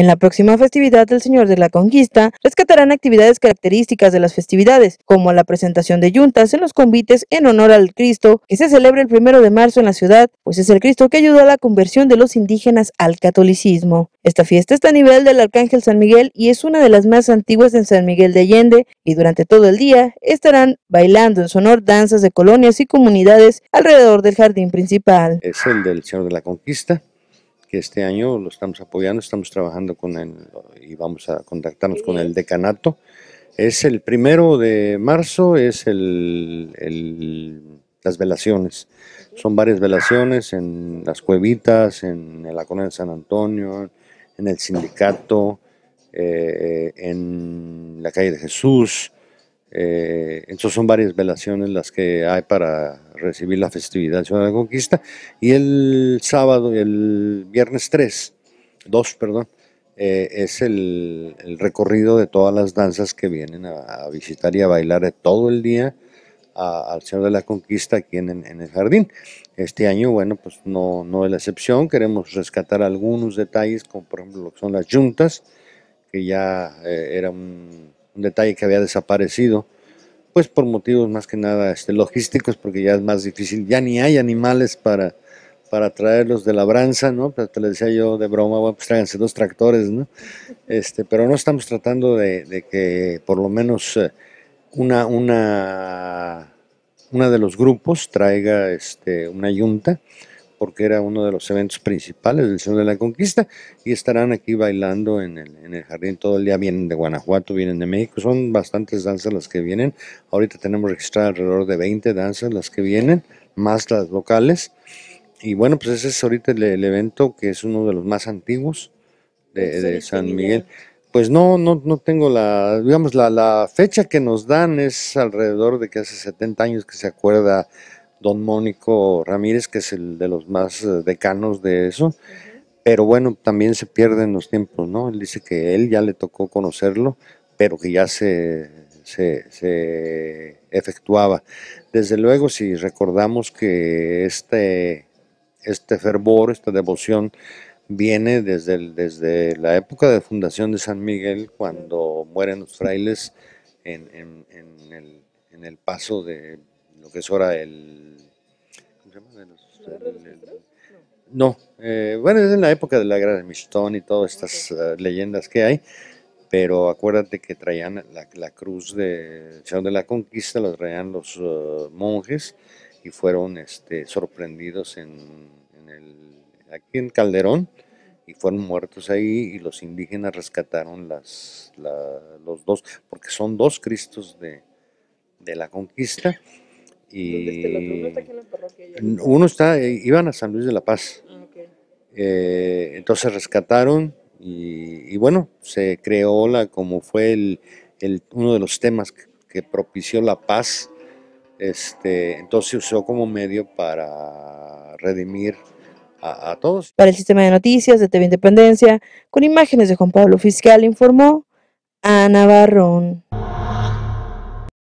En la próxima festividad del Señor de la Conquista, rescatarán actividades características de las festividades, como la presentación de yuntas en los convites en honor al Cristo, que se celebra el primero de marzo en la ciudad, pues es el Cristo que ayudó a la conversión de los indígenas al catolicismo. Esta fiesta está a nivel del Arcángel San Miguel y es una de las más antiguas en San Miguel de Allende, y durante todo el día estarán bailando en su honor danzas de colonias y comunidades alrededor del jardín principal. Es el del Señor de la Conquista que este año lo estamos apoyando, estamos trabajando con él y vamos a contactarnos con el decanato. Es el primero de marzo, es el, las velaciones. Son varias velaciones en las cuevitas, en, la colonia de San Antonio, en el sindicato, eh, en la calle de Jesús, eh, entonces son varias velaciones las que hay para recibir la festividad de la Conquista. Y el sábado, el viernes 3, 2, perdón, eh, es el, recorrido de todas las danzas que vienen a, visitar y a bailar todo el día al Señor de la Conquista aquí en, el jardín. Este año, bueno, pues no, no es la excepción. Queremos rescatar algunos detalles, como por ejemplo lo que son las juntas, que ya eran... Eh, era un un detalle que había desaparecido, pues por motivos más que nada este, logísticos, porque ya es más difícil, ya ni hay animales para, para traerlos de labranza, ¿no? Pues, te le decía yo de broma, bueno, pues tráiganse dos tractores, ¿no? Este, pero no estamos tratando de, que por lo menos eh, una, una, una de los grupos traiga este, una yunta, porque era uno de los eventos principales del Señor de la Conquista y estarán aquí bailando en el, en el jardín todo el día. Vienen de Guanajuato, vienen de México, son bastantes danzas las que vienen. Ahorita tenemos registrado alrededor de 20 danzas las que vienen, más las locales Y bueno, pues ese es ahorita el, evento que es uno de los más antiguos de, pues San Miguel. Pues no, no, no tengo la, digamos, la, la fecha que nos dan es alrededor de que hace 70 años que se acuerda don Mónico Ramírez, que es el de los más eh, decanos de eso. Pero bueno, también se pierden los tiempos, ¿no? Él dice que él ya le tocó conocerlo, pero que ya se, se, efectuaba. Desde luego, si recordamos que este, este fervor, esta devoción, viene desde, desde la época de fundación de San Miguel, cuando mueren los frailes en, en el, paso de lo que es ahora el... no, eh, bueno, es en la época de la Gran Mistón y todas estas eh, leyendas que hay, pero acuérdate que traían la, cruz de Señor de la Conquista, Los traían los eh, monjes y fueron este, sorprendidos en, aquí en Calderón y fueron muertos ahí y los indígenas rescataron las, los dos, porque son dos Cristos de, de la conquista ¿Uno está eh, iban a San Luis de la Paz. Ah, eh, entonces rescataron y, bueno, se creó la, como fue el, uno de los temas que, propició la paz. Este, entonces se usó como medio para redimir a, a, todos. Para el sistema de noticias de TV Independencia, con imágenes de Juan Pablo Fiscal, informó a Navarrón